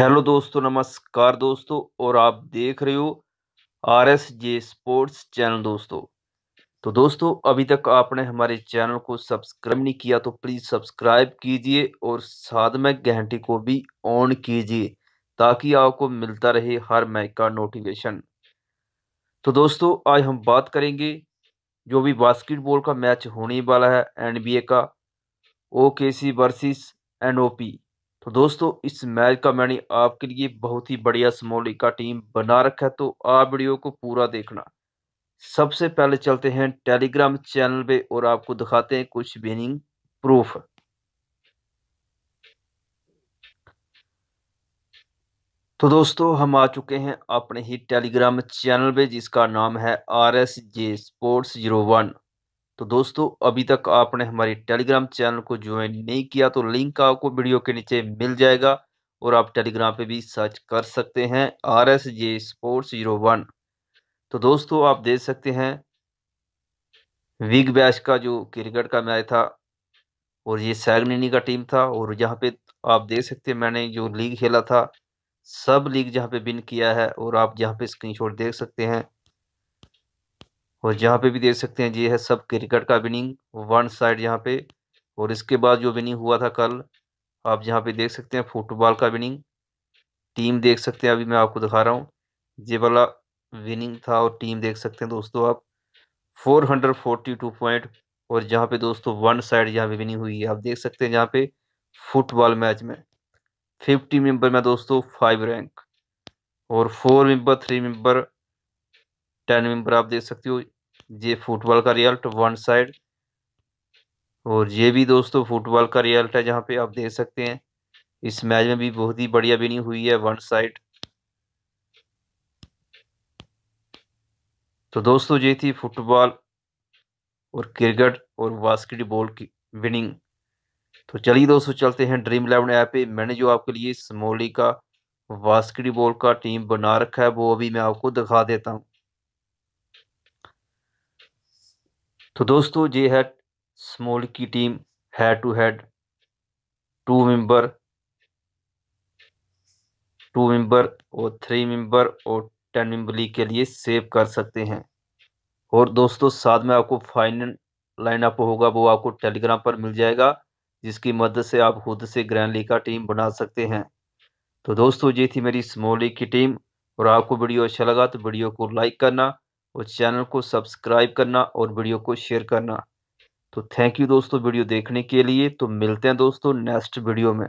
hello दोस्तों नमस्कार दोस्तों और आप देख रहे हो R S J sports channel दोस्तों तो दोस्तों अभी तक आपने हमारे चैनल को सब्सक्राइब नहीं किया तो प्लीज़ सब्सक्राइब कीजिए और साथ में घंटी को भी ऑन कीजिए ताकि आपको मिलता रहे हर मैच का नोटिफिकेशन तो दोस्तों आज हम बात करेंगे जो भी बास्केटबॉल का मैच होने वाला है एनबीए का ओ के एन ओ एनओपी तो दोस्तों इस मैच का मैंने आपके लिए बहुत ही बढ़िया समोली का टीम बना रखा है तो आप वीडियो को पूरा देखना सबसे पहले चलते हैं टेलीग्राम चैनल पे और आपको दिखाते हैं कुछ विनिंग प्रूफ तो दोस्तों हम आ चुके हैं अपने ही टेलीग्राम चैनल पे जिसका नाम है R S J sports zero one तो दोस्तों अभी तक आपने हमारे टेलीग्राम चैनल को ज्वाइन नहीं किया तो लिंक आपको वीडियो के नीचे मिल जाएगा और आप टेलीग्राम पे भी सर्च कर सकते हैं R S J sports zero one तो दोस्तों आप देख सकते हैं विग बैश का जो क्रिकेट का मैच था और ये सैगनिनी का टीम था और यहाँ पे आप देख सकते हैं मैंने जो लीग खेला था सब लीग जहाँ पे विन किया है और आप जहाँ पे स्क्रीनशॉट देख सकते हैं और यहाँ पे भी देख सकते हैं ये है सब क्रिकेट का विनिंग वन साइड यहाँ पे और इसके बाद जो विनिंग हुआ था कल आप यहाँ पे देख सकते हैं फुटबॉल का विनिंग टीम देख सकते हैं अभी मैं आपको दिखा रहा हूँ ये वाला विनिंग था और टीम देख सकते हैं दोस्तों आप 442 पॉइंट और यहाँ पे दोस्तों वन साइड यहाँ पे विनिंग हुई है आप देख सकते हैं यहाँ पे फुटबॉल मैच में फिफ्टी मेंबर में दोस्तों फाइव रैंक और four member three member ten member आप देख सकते हो ये फुटबॉल का रिजल्ट वन साइड और ये भी दोस्तों फुटबॉल का रिजल्ट है जहाँ पे आप देख सकते हैं इस मैच में भी बहुत ही बढ़िया बिनिंग हुई है वन साइड तो दोस्तों ये थी फुटबॉल और क्रिकेट और बास्केटबॉल की विनिंग तो चलिए दोस्तों चलते हैं ड्रीम इलेवन ऐप पे मैंने जो आपके लिए स्मोली का बास्केटबॉल का टीम बना रखा है वो अभी मैं आपको दिखा देता हूँ तो दोस्तों ये है स्मॉल की team head to head two member two member और थ्री मेंबर और टेन मेंबर लीग के लिए सेव कर सकते हैं और दोस्तों साथ में आपको फाइनल लाइनअप होगा वो आपको टेलीग्राम पर मिल जाएगा जिसकी मदद से आप खुद से ग्रैंड लीग का टीम बना सकते हैं तो दोस्तों ये थी मेरी स्मॉल लीग की टीम और आपको वीडियो अच्छा लगा तो वीडियो को लाइक करना और चैनल को सब्सक्राइब करना और वीडियो को शेयर करना तो थैंक यू दोस्तों वीडियो देखने के लिए तो मिलते हैं दोस्तों नेक्स्ट वीडियो में